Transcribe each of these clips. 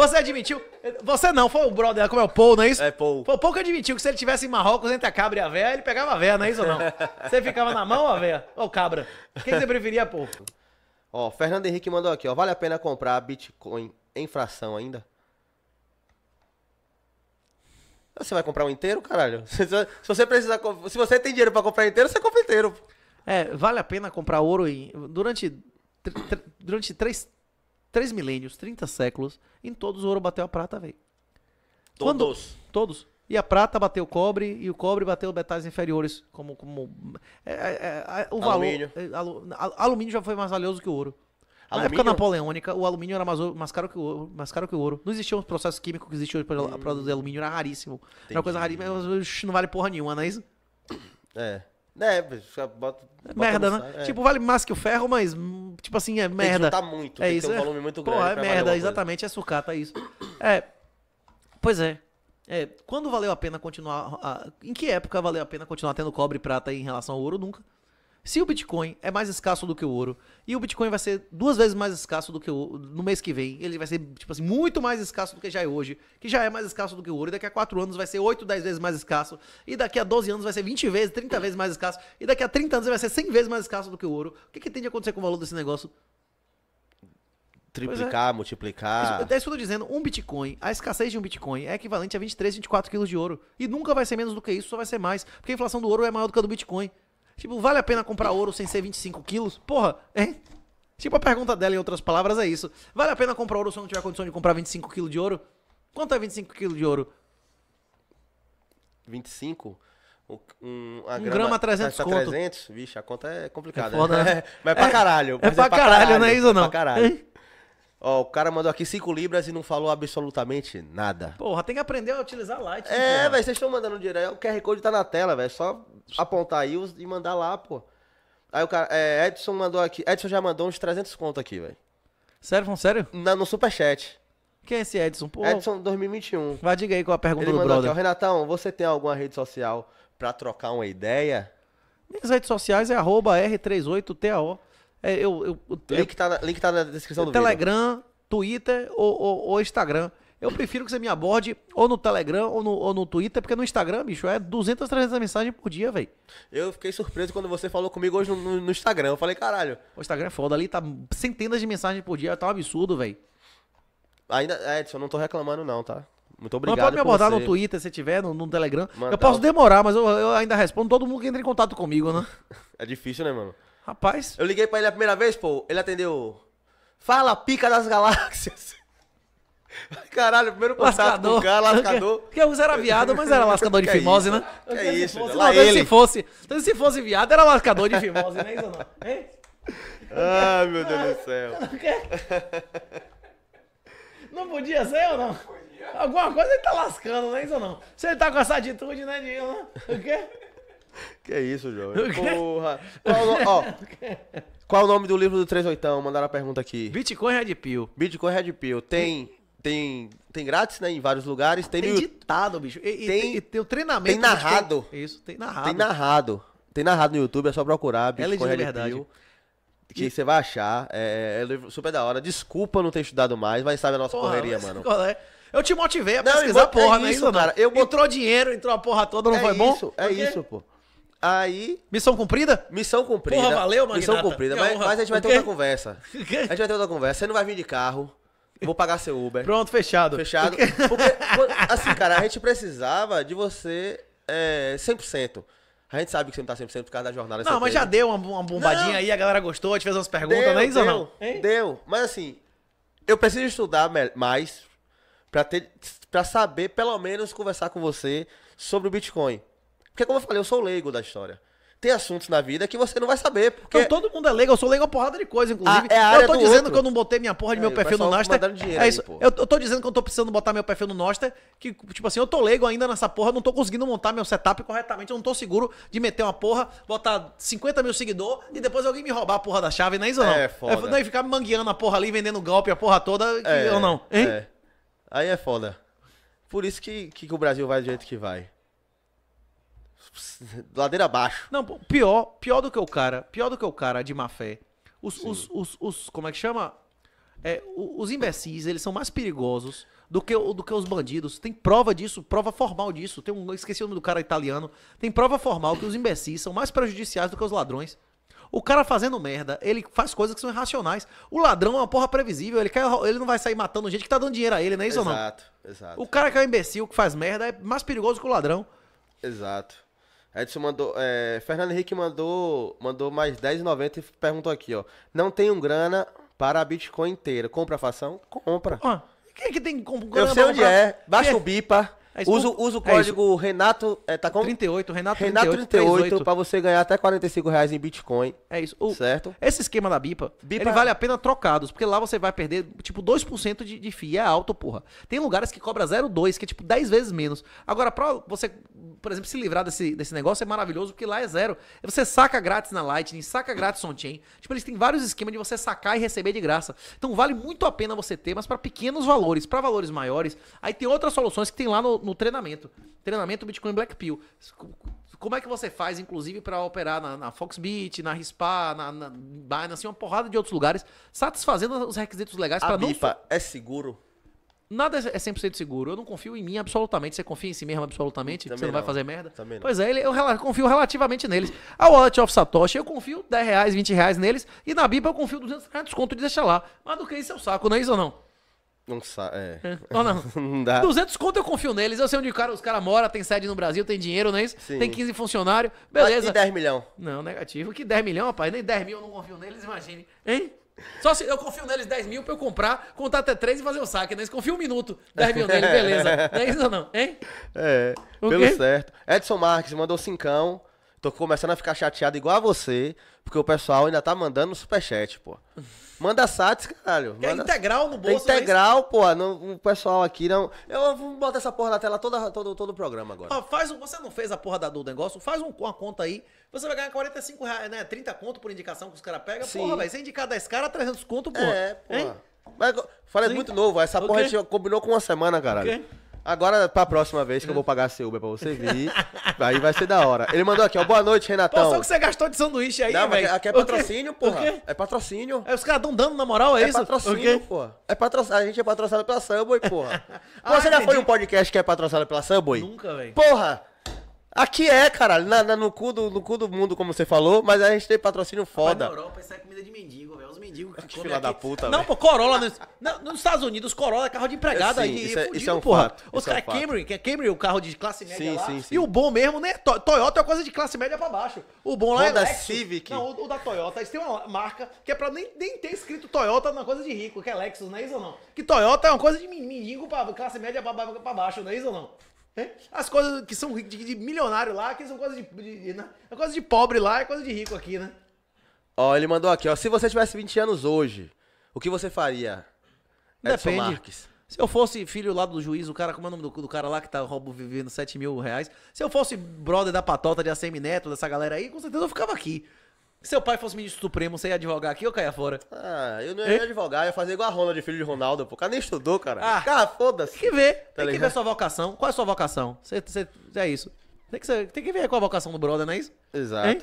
Você admitiu. Você não, foi o brother como é o Paul, não é isso? É Paul. Foi o Paul que admitiu que se ele tivesse em Marrocos entre a cabra e a véia, ele pegava a véia, não é isso ou não? Você ficava na mão, a véia? Ou cabra? Quem você preferia, Paul? Ó, Fernando Henrique mandou aqui, ó. Vale a pena comprar Bitcoin em fração ainda? Você vai comprar um inteiro, caralho? Se, você precisa. Se você tem dinheiro para comprar inteiro, você compra inteiro. É, vale a pena comprar ouro em, durante, durante três, três milênios, 30 séculos, em todos o ouro bateu a prata, velho. Todos. Quando, todos. E a prata bateu o cobre e o cobre bateu metais inferiores, como. como é, é, é, é o alumínio. valor. É, alumínio. já foi mais valioso que o ouro. Alumínio? Na época napoleônica, o alumínio era mais, mais, caro que o ouro, mais caro que o ouro. Não existia um processo químico que existe hoje para hum. produzir alumínio, era raríssimo. Entendi. Era uma coisa raríssima, mas não vale porra nenhuma, não é isso? É. É, bota, bota merda, né? É. Tipo, vale mais que o ferro, mas tipo assim, é merda. Tem que muito, é tem isso, que ter um é. volume muito grande. Pô, é merda, exatamente, coisa. é sucata isso. É. Pois é. é. Quando valeu a pena continuar. A, em que época valeu a pena continuar tendo cobre e prata em relação ao ouro? Nunca. Se o Bitcoin é mais escasso do que o ouro, e o Bitcoin vai ser duas vezes mais escasso do que o no mês que vem, ele vai ser tipo assim, muito mais escasso do que já é hoje, que já é mais escasso do que o ouro, e daqui a 4 anos vai ser 8, 10 vezes mais escasso, e daqui a 12 anos vai ser 20 vezes, 30 vezes mais escasso, e daqui a 30 anos vai ser 100 vezes mais escasso do que o ouro. O que, que tem de acontecer com o valor desse negócio? É. Triplicar, é. multiplicar. Isso, é isso que eu tô dizendo. Um Bitcoin, a escassez de um Bitcoin é equivalente a 23, 24 quilos de ouro. E nunca vai ser menos do que isso, só vai ser mais. Porque a inflação do ouro é maior do que a do Bitcoin. Tipo, vale a pena comprar ouro sem ser 25 quilos? Porra, hein? Tipo, a pergunta dela, em outras palavras, é isso. Vale a pena comprar ouro se eu não tiver condição de comprar 25 quilos de ouro? Quanto é 25 quilos de ouro? 25? Um, grama, um grama 300 tá conto. 300? Vixe, a conta é complicada. É foda, né? né? mas é pra é caralho. É, é, pra, pra caralho, caralho, não é isso ou é não? É pra caralho. Ó, o cara mandou aqui 5 libras e não falou absolutamente nada. Porra, tem que aprender a utilizar Light. É, velho, vocês estão mandando direto. O QR Code tá na tela, velho. É só apontar aí e mandar lá, pô. Aí o cara, é, Edson mandou aqui. Edson já mandou uns 300 conto aqui, velho. Sério, Fon, sério? Na, no superchat. Quem é esse Edson? Pô, Edson 2021. Vai, diga aí qual a pergunta Ele do mandou brother. Aqui, ó, Renatão, você tem alguma rede social pra trocar uma ideia? Minhas redes sociais é R38TAO. É, eu, eu, link, tá na, link tá na descrição do Telegram, vídeo. Twitter ou, ou, ou, Instagram. Eu prefiro que você me aborde ou no Telegram ou no, ou no Twitter, porque no Instagram, bicho, é 200, 300 mensagens por dia, velho. Eu fiquei surpreso quando você falou comigo hoje no, no, Instagram. Eu falei, caralho. O Instagram é foda ali, tá centenas de mensagens por dia, tá um absurdo, velho. Ainda, é, Edson, eu não tô reclamando não, tá? Muito obrigado. Mas pode me abordar no Twitter, se tiver, no, no Telegram. Mandar eu posso tá demorar, mas eu, eu, ainda respondo todo mundo que entra em contato comigo, né? é difícil, né, mano? Rapaz. Eu liguei pra ele a primeira vez, pô. Ele atendeu. Fala, pica das galáxias. Caralho, primeiro passado com o cara, lascador. Porque eu era viado, mas era lascador de é fimose, né? Que é isso, então, fosse, lá não, ele. Se fosse, então, se fosse viado, era lascador de fimose, né, isso não? Ah, Ai, meu Deus do céu. Não podia ser ou não? Alguma coisa ele tá lascando, né, isso não? Se ele tá com essa atitude, né, de... Né? O quê? Que isso, João? Porra! Qual, o ó, qual o nome do livro do 38? Mandaram a pergunta aqui. Bitcoin Red Pill. Bitcoin Red Pill. Tem tem, tem grátis, né? Em vários lugares. Tem, tem ditado, bicho. E, tem, tem, tem o treinamento. Tem narrado. Tem, isso, tem narrado. Tem narrado. Tem narrado no YouTube, é só procurar. Bicho, é diz verdade. Pill, que você vai achar. É, é super da hora. Desculpa não ter estudado mais, mas sabe a nossa porra, correria, mano. É? Eu te motivei a não, a é porra, é isso, não é isso, cara? Eu Entrou dinheiro, entrou a porra toda, não é foi isso, bom? É Porque... isso, pô. Aí. Missão cumprida? Missão cumprida. Porra, valeu, mano. Missão cumprida. Mas, mas, a gente vai ter outra conversa. A gente vai ter outra conversa. Você não vai vir de carro. Vou pagar seu Uber. Pronto, fechado. Fechado. Porque, assim, cara, a gente precisava de você é, 100%. A gente sabe que você não tá 100% por causa da jornada. Não, mas teve. já deu uma, uma bombadinha não. aí, a galera gostou, te fez umas perguntas, deu, não é isso deu, ou não? Hein? Deu. Mas assim, eu preciso estudar mais pra, ter, pra saber, pelo menos, conversar com você sobre o Bitcoin. Porque, como eu falei, eu sou leigo da história. Tem assuntos na vida que você não vai saber. Porque... Não, todo mundo é leigo. Eu sou leigo a porrada de coisa, ah, inclusive. A, é a eu tô dizendo outro. que eu não botei minha porra de é, meu perfil no Noster É isso. Aí, eu, eu tô dizendo que eu tô precisando botar meu perfil no Noster Que, tipo assim, eu tô leigo ainda nessa porra. não tô conseguindo montar meu setup corretamente. Eu não tô seguro de meter uma porra, botar 50 mil seguidor e depois alguém me roubar a porra da chave, não é isso, não? É, é, foda. É, não, e ficar mangueando a porra ali, vendendo golpe a porra toda. Que, é, ou não? Hein? É. Aí é foda. Por isso que, que, que o Brasil vai do jeito que vai. ladeira abaixo. Não, pior, pior do que o cara, pior do que o cara de má fé. Os, os, os, os, como é que chama? É, os imbecis, eles são mais perigosos do que, do que os bandidos. Tem prova disso, prova formal disso. Tem um, esqueci o nome do cara italiano. Tem prova formal que os imbecis são mais prejudiciais do que os ladrões. O cara fazendo merda, ele faz coisas que são irracionais. O ladrão é uma porra previsível, ele, quer, ele não vai sair matando gente que tá dando dinheiro a ele, não é isso exato, ou não? Exato, exato. O cara que é um imbecil, que faz merda, é mais perigoso que o ladrão. Exato. Edson mandou. É, Fernando Henrique mandou, mandou mais 10,90 e perguntou aqui, ó. Não tenho grana para a Bitcoin inteira. Compra a fação? Compra. Ah, quem é que tem grana? Eu sei onde comprar? é. Baixa o é? BIPA. Usa, usa o é código é Renato. É, tá com... 38, Renato 38. Renato 38, 38 para você ganhar até 45 reais em Bitcoin. É isso. O, certo? Esse esquema da Bipa, Bipa, ele vale a pena trocados, porque lá você vai perder, tipo, 2% de, de FII. É alto, porra. Tem lugares que cobra 0,2, que é tipo 10 vezes menos. Agora, pra você, por exemplo, se livrar desse, desse negócio é maravilhoso, porque lá é zero. Você saca grátis na Lightning, saca grátis on-chain. Tipo, eles têm vários esquemas de você sacar e receber de graça. Então vale muito a pena você ter, mas para pequenos valores, para valores maiores. Aí tem outras soluções que tem lá no, no no treinamento. Treinamento Bitcoin Black Pill. Como é que você faz, inclusive, para operar na, na Foxbit, na RISPA, na, na Binance, assim, uma porrada de outros lugares, satisfazendo os requisitos legais para não... BIPA é seguro? Nada é 100% é seguro. Eu não confio em mim absolutamente. Você confia em si mesmo absolutamente? Também você não, não, vai fazer merda? Também não. Pois é, ele, eu confio relativamente neles. A Wallet of Satoshi, eu confio 10 reais, 20 reais neles. E na Bipa eu confio 200 reais de desconto de deixar lá. Mas do que isso é o saco, não é isso ou não? Não sabe, é. é. Ou não? não dá. 200 conto eu confio neles. Eu sei onde cara, os caras moram, tem sede no Brasil, tem dinheiro, não é isso? Sim. Tem 15 funcionários, beleza. E 10 milhões? Não, negativo. Que 10 milhões, rapaz? Nem 10 mil eu não confio neles, imagine. Hein? Só se eu confio neles 10 mil pra eu comprar, contar até 3 e fazer o saque. Né? Confio um minuto, 10 mil neles, beleza. Não é isso ou não, hein? É, o pelo quê? certo. Edson Marques mandou cincão. Tô começando a ficar chateado igual a você, porque o pessoal ainda tá mandando superchat, pô. Manda SATs, caralho. É Manda... É integral no bolso. É né? integral, pô. Não, o pessoal aqui não. Eu vou botar essa porra na tela toda, todo, todo o programa agora. Ah, faz um... Você não fez a porra da, do negócio? Faz um, uma conta aí. Você vai ganhar 45 reais, né? 30 conto por indicação que os caras pegam. Porra, velho. Você indicar 10 caras, 300 conto, pô. É, pô. Mas falei Sim. muito novo, essa porra a gente combinou com uma semana, caralho. quê? Agora, pra próxima vez que eu vou pagar seu Uber pra você vir, aí vai ser da hora. Ele mandou aqui, ó, boa noite, Renatão. Pô, só que você gastou de sanduíche aí, Não, velho. aqui é patrocínio, porra. É patrocínio. É, os caras dão dando na moral, é, É isso? patrocínio, porra. É patrocínio. A gente é patrocinado pela Subway, porra. Ah, você já entendi. foi em um podcast que é patrocinado pela Subway? Nunca, velho. Porra! Aqui é, caralho, na, na- no, cu do, no cu do mundo, como você falou, mas a gente tem patrocínio Vai na foda. Europa, isso é comida de mendigo digo que. é da que... puta, Não, pô, Corolla. Nos, nos Estados Unidos, Corolla é carro de empregada. Sim, e, isso, é, fudido, isso é um porra. fato. Os caras, é um Camry, que é Camry, o carro de classe média sim, lá. Sim, sim. E o bom mesmo, né? Toyota é coisa de classe média pra baixo. O bom lá é Honda é. Lexus. Civic. Não, o, o, da Toyota. Eles têm uma marca que é pra nem, nem ter escrito Toyota na coisa de rico, que é Lexus, não é isso ou não? Que Toyota é uma coisa de mendigo pra classe média pra, pra baixo, não é isso ou não? É? As coisas que são de, de milionário lá, que são coisas de, de, de, né? é coisa de pobre lá, é coisa de rico aqui, né? Ó, ele mandou aqui, ó. Se você tivesse 20 anos hoje, o que você faria? Edson Depende. Marques. Se eu fosse filho lá do juiz, o cara, como é o nome do, do cara lá que tá roubo vivendo 7 mil reais? Se eu fosse brother da patota de ACM Neto, dessa galera aí, com certeza eu ficava aqui. Se seu pai fosse ministro supremo, você ia advogar aqui ou caia fora? Ah, eu não ia Hein? advogar, ia fazer igual a Ronald, filho de Ronaldo, pô. O cara nem estudou, cara. Ah. cara, ah, foda-se. Tem que ver. Tá tem que ver ver sua vocação. Qual é a sua vocação? Você, você- é isso. Tem que, tem que ver qual a vocação do brother, não é isso? Exato. Hein?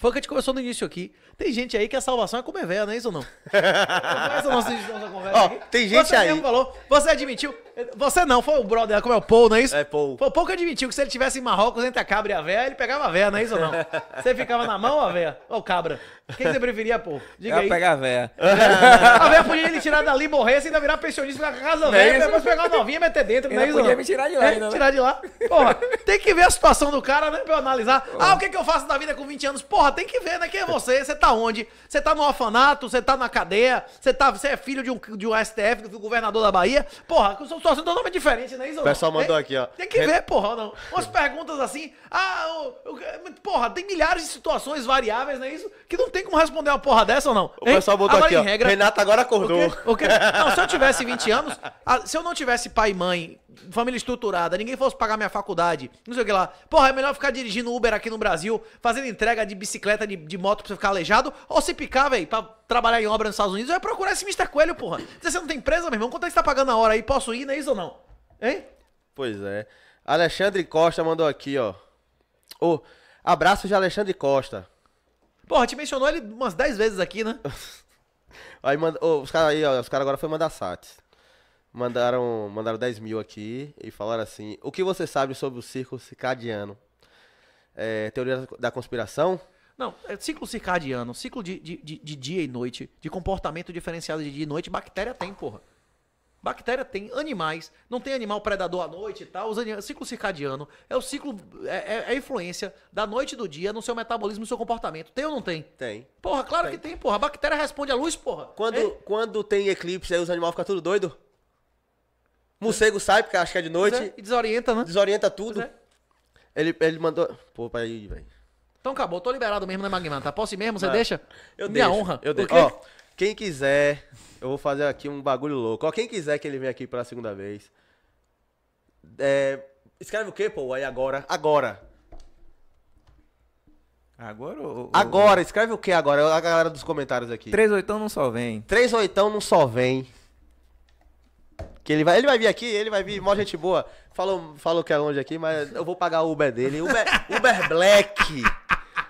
Foi o que a gente começou no início aqui. Tem gente aí que a salvação é comer véia, não é isso ou não? Essa é a nossa conversa Ó, aqui. tem gente você aí. Mesmo falou, você admitiu. Você não, foi o brother, como é o Paul, não é isso? É Paul. Foi o Paul que admitiu que se ele tivesse em Marrocos entre a cabra e a véia, ele pegava a véia, não é isso ou não? Você ficava na mão ou a véia? Ou cabra? Quem você preferia, Paul? Diga Eu aí. pegar a véia. a véia podia ele tirar dali, morrer, você ainda virar pensionista na casa é véia, é depois pegar uma novinha e meter dentro, não é isso? Podia não? me tirar de lá, é, ainda, né? Tirar de lá. Porra, tem que ver a situação do cara, né? Pra eu analisar. Porra. Ah, o que, que eu faço da vida com 20 anos? Porra, tem que ver, né? Quem é você? Você tá onde? Você tá no orfanato? Você tá na cadeia? Você, tá, você é filho de um, de um STF, do governador da Bahia? Porra, são situações totalmente diferentes, né, O pessoal mandou tem, aqui, ó. Tem que ver, porra, não. Umas perguntas assim. Ah, eu, eu, porra, tem milhares de situações variáveis, né? Isso que não tem como responder uma porra dessa ou não. O hein? pessoal botou agora, aqui, ó. Regra, Renata agora acordou. O quê? O quê? Não, se eu tivesse 20 anos, se eu não tivesse pai e mãe família estruturada, ninguém fosse pagar minha faculdade, não sei o que lá. Porra, é melhor ficar dirigindo Uber aqui no Brasil, fazendo entrega de bicicleta, de, de moto pra você ficar aleijado, ou se picar, velho, pra trabalhar em obra nos Estados Unidos, eu ia procurar esse Mr. Coelho, porra. Você não tem empresa, meu irmão? Quanto é que você tá pagando a hora aí? Posso ir, não é isso ou não? Hein? Pois é. Alexandre Costa mandou aqui, ó. Ô, oh, abraço de Alexandre Costa. Porra, te mencionou ele umas 10 vezes aqui, né? aí manda... oh, os caras aí, ó, os caras agora foi mandar sats. Mandaram, mandaram 10 mil aqui e falaram assim: O que você sabe sobre o ciclo circadiano? É, teoria da conspiração? Não, é ciclo circadiano, ciclo de, de, de, de dia e noite, de comportamento diferenciado de dia e noite, bactéria tem, porra. Bactéria tem, animais, não tem animal predador à noite e tal. Os animais, ciclo circadiano é o ciclo, é, é, é, a influência da noite e do dia no seu metabolismo, no seu comportamento. Tem ou não tem? Tem. Porra, claro tem. que tem, porra. A bactéria responde à luz, porra. Quando, é. quando tem eclipse, aí os animais ficam tudo doido? Morcego sai, porque acho que é de noite. É, e desorienta, né? Desorienta tudo. É. Ele, ele mandou. Pô, peraí, velho. Então acabou, tô liberado mesmo, né, Magman? Tá posse mesmo, você ah, deixa? Eu Minha deixo, honra. Eu deixo. Ó, quem quiser, eu vou fazer aqui um bagulho louco. Ó, quem quiser que ele venha aqui pela segunda vez. É, escreve o quê, pô? Aí agora. Agora. Agora ou... Agora, escreve o que agora? A galera dos comentários aqui. Três oitão não só vem. Três oitão não só vem. Que ele vai, ele vai vir aqui, ele vai vir, mó gente boa. Falou, falou que é longe aqui, mas eu vou pagar o Uber dele. Uber, Uber Black.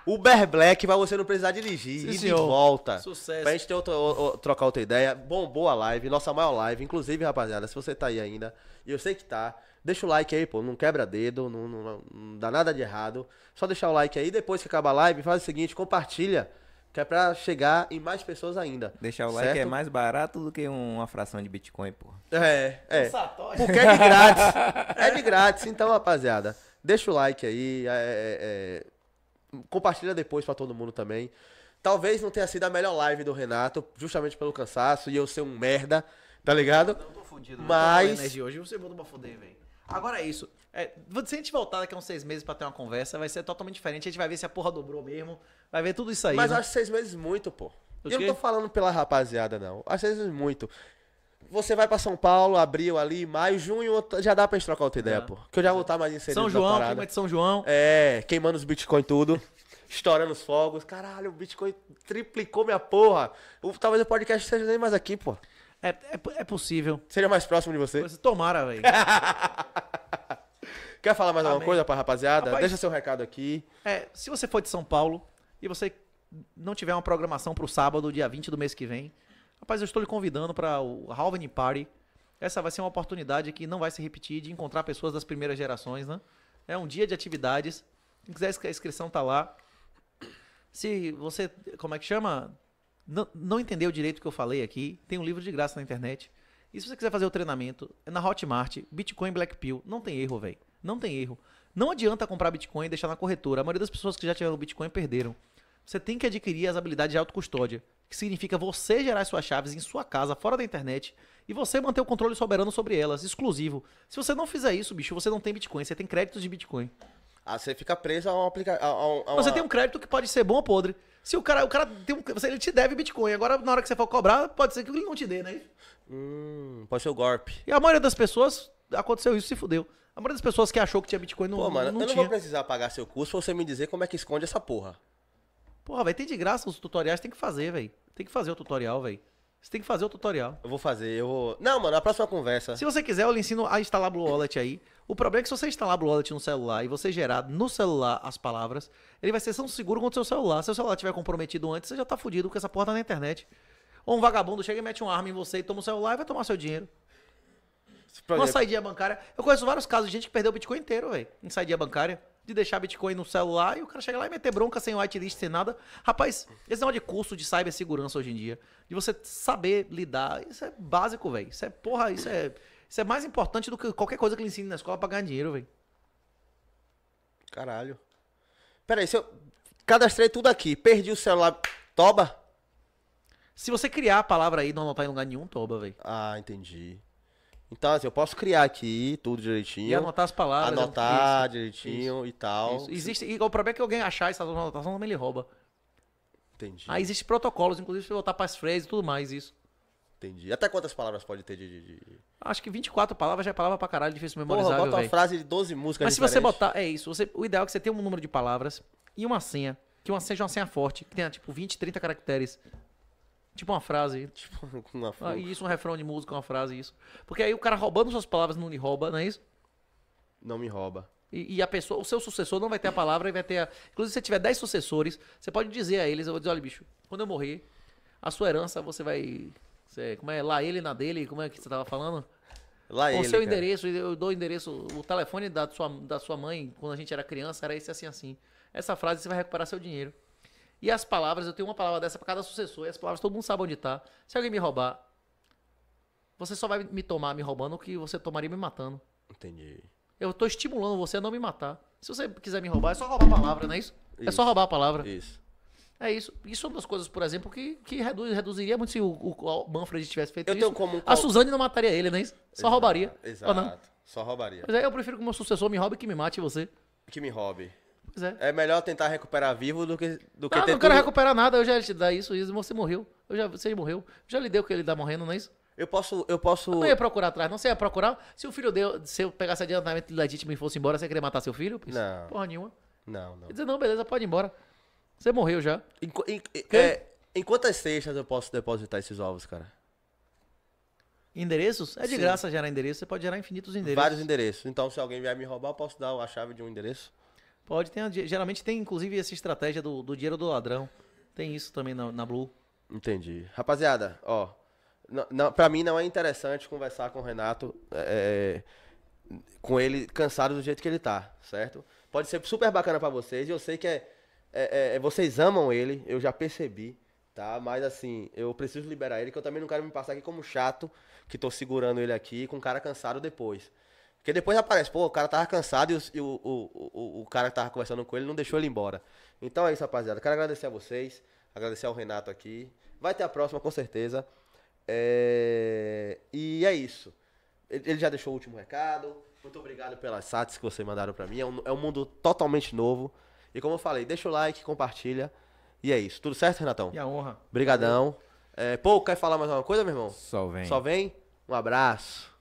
Uber Black pra você não precisar dirigir. Sim, e senhor. de volta. Sucesso. Pra gente ter outra, trocar outra ideia. Bom, boa live, nossa maior live. Inclusive, rapaziada, se você tá aí ainda, e eu sei que tá, deixa o like aí, pô. Não quebra dedo, não, não, não dá nada de errado. Só deixar o like aí. Depois que acabar a live, faz o seguinte, compartilha que é pra chegar em mais pessoas ainda. Deixar o certo? like é mais barato do que uma fração de Bitcoin, porra. É, é. é Porque é de grátis. é de grátis. Então, rapaziada, deixa o like aí. É, é, é, compartilha depois pra todo mundo também. Talvez não tenha sido a melhor live do Renato, justamente pelo cansaço e eu ser um merda, tá ligado? Não tô fudido. Né? Mas... Tô hoje você manda pra fuder, velho. Agora é isso. É, se a gente voltar daqui a uns seis meses para ter uma conversa, vai ser totalmente diferente. A gente vai ver se a porra dobrou mesmo. Vai ver tudo isso aí. Mas né? acho seis meses muito, pô. Eu não tô falando pela rapaziada, não. Acho seis meses muito. Você vai para São Paulo, abril ali, maio, junho, já dá pra gente trocar outra ideia, é. pô. Que eu já vou estar tá mais inserido São João, clima de São João. É, queimando os Bitcoin tudo. estourando os fogos. Caralho, o Bitcoin triplicou minha porra. talvez o podcast seja nem mais aqui, pô. É, é, é possível. Seria mais próximo de você. É, tomara, velho. Quer falar mais Amém. alguma coisa pra rapaziada? Rapaz, Deixa seu recado aqui. É, se você for de São Paulo e você não tiver uma programação pro sábado, dia 20 do mês que vem, rapaz, eu estou lhe convidando para o Halloween Party. Essa vai ser uma oportunidade que não vai se repetir de encontrar pessoas das primeiras gerações, né? É um dia de atividades. Quem quiser a inscrição tá lá. Se você, como é que chama? não, não entendeu direito o que eu falei aqui, tem um livro de graça na internet. E se você quiser fazer o treinamento, é na Hotmart, Bitcoin Black Pill, não tem erro, velho. Não tem erro. Não adianta comprar Bitcoin e deixar na corretora. A maioria das pessoas que já tiveram Bitcoin perderam. Você tem que adquirir as habilidades de autocustódia, que significa você gerar suas chaves em sua casa, fora da internet, e você manter o controle soberano sobre elas, exclusivo. Se você não fizer isso, bicho, você não tem Bitcoin, você tem créditos de Bitcoin. Ah, você fica preso a um aplicativo. Uma... Você tem um crédito que pode ser bom ou podre. Se o cara, o cara tem um, ele te deve Bitcoin, agora na hora que você for cobrar, pode ser que ele não te dê, né? Hum, pode ser o golpe. E a maioria das pessoas, aconteceu isso, se fudeu. A maioria das pessoas que achou que tinha Bitcoin não, Pô, mano, não eu tinha. não vou precisar pagar seu curso você me dizer como é que esconde essa porra. Porra, vai ter de graça os tutoriais, tem que fazer, velho. Tem que fazer o tutorial, velho. Você tem que fazer o tutorial. Eu vou fazer, eu vou. Não, mano, na próxima conversa. Se você quiser, eu lhe ensino a instalar Blue Wallet aí. O problema é que se você instalar Blue Wallet no celular e você gerar no celular as palavras, ele vai ser tão seguro quanto o seu celular. Se o celular tiver comprometido antes, você já tá fudido, porque essa porra tá na internet. Ou um vagabundo chega e mete uma arma em você e toma o celular e vai tomar seu dinheiro. Uma saída bancária. Eu conheço vários casos de gente que perdeu o Bitcoin inteiro, velho, em saída bancária. De deixar Bitcoin no celular e o cara chega lá e meter bronca sem whitelist, sem nada. Rapaz, esse negócio de curso de cibersegurança hoje em dia, de você saber lidar, isso é básico, velho. Isso é porra, isso é isso é mais importante do que qualquer coisa que ele ensine na escola pra ganhar dinheiro, velho. Caralho. Peraí, se eu cadastrei tudo aqui, perdi o celular, toba? Se você criar a palavra aí, não anotar em lugar nenhum, toba, velho. Ah, entendi. Então, assim, eu posso criar aqui tudo direitinho. E anotar as palavras. Né? Anotar isso, direitinho isso, e tal. Isso. Existe. E o problema é que alguém achar essa anotação também ele rouba. Entendi. Aí existem protocolos, inclusive, pra voltar para as frases e tudo mais, isso. Entendi. Até quantas palavras pode ter de. de, de... Acho que 24 palavras já é palavra pra caralho, difícil memorizar. Porra, bota uma frase de 12 músicas. Mas se você botar. É isso. Você, o ideal é que você tenha um número de palavras e uma senha. Que uma seja uma senha forte, que tenha tipo 20, 30 caracteres. Tipo uma frase. Tipo uma ah, frase. isso, um refrão de música, uma frase, isso. Porque aí o cara roubando suas palavras não lhe rouba, não é isso? Não me rouba. E, e, a pessoa, o seu sucessor não vai ter a palavra e vai ter a. Inclusive, se você tiver 10 sucessores, você pode dizer a eles, eu vou dizer, olha, bicho, quando eu morrer, a sua herança você vai você, como é? Lá ele na dele, como é que você tava falando? Lá Com o seu cara. endereço, eu dou o endereço, o telefone da sua, da sua mãe, quando a gente era criança, era esse assim, assim. Essa frase você vai recuperar seu dinheiro. E as palavras, eu tenho uma palavra dessa para cada sucessor, e as palavras todo mundo sabe onde tá. Se alguém me roubar, você só vai me tomar me roubando o que você tomaria me matando. Entendi. Eu tô estimulando você a não me matar. Se você quiser me roubar, é só roubar a palavra, não é isso? isso. É só roubar a palavra. Isso. É isso. Isso é uma das coisas, por exemplo, que, que reduz, reduziria muito se o, o Manfred tivesse feito eu isso. Tenho como... A Suzane não mataria ele, né? Só exato, roubaria. Exato. Só roubaria. Pois é, eu prefiro que o meu sucessor me roube que me mate você. Que me roube. Pois é. É melhor tentar recuperar vivo do que, do que não, ah, ter. Não quero tudo... recuperar nada, eu já te dar isso, você morreu. Eu já, você morreu. Eu já lhe deu o que ele tá morrendo, não é isso? Eu posso. Eu posso... Eu não ia procurar atrás, não. Você ia procurar. Se o filho deu, se eu pegasse adiantamento legítimo e fosse embora, você ia querer matar seu filho? não. Porra nenhuma. Não, não. Ia dizer, não, beleza, pode ir embora. Você morreu já? Em, em, é, em quantas cestas eu posso depositar esses ovos, cara? Endereços? É de Sim. graça gerar endereço, você pode gerar infinitos endereços. Vários endereços. Então, se alguém vier me roubar, eu posso dar a chave de um endereço? Pode, tem, geralmente tem inclusive essa estratégia do, do dinheiro do ladrão. Tem isso também na, na Blue. Entendi. Rapaziada, ó. para pra mim não é interessante conversar com o Renato, é, é, com ele cansado do jeito que ele tá, certo? Pode ser super bacana para vocês e eu sei que é é, é, é, vocês amam ele, eu já percebi, tá? Mas assim, eu preciso liberar ele, que eu também não quero me passar aqui como chato, que tô segurando ele aqui com o cara cansado depois. Porque depois aparece, pô, o cara tava cansado e, o, e o, o, o, o cara que tava conversando com ele não deixou ele embora. Então é isso, rapaziada. Quero agradecer a vocês, agradecer ao Renato aqui. Vai ter a próxima, com certeza. É... E é isso. Ele já deixou o último recado. Muito obrigado pelas sats que vocês mandaram para mim. É um, é um mundo totalmente novo. E como eu falei, deixa o like, compartilha. E é isso. Tudo certo, Renatão? E a honra. Obrigadão. É, pô, quer falar mais alguma coisa, meu irmão? Só vem. Só vem. Um abraço.